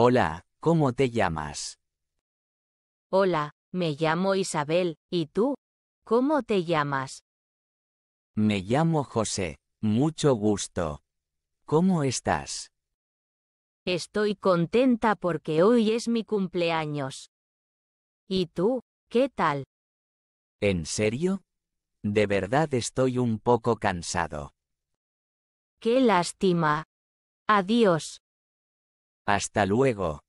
Hola, ¿cómo te llamas? Hola, me llamo Isabel, ¿y tú? ¿Cómo te llamas? Me llamo José, mucho gusto. ¿Cómo estás? Estoy contenta porque hoy es mi cumpleaños. ¿Y tú, qué tal? ¿En serio? De verdad estoy un poco cansado. Qué lástima. Adiós. Hasta luego.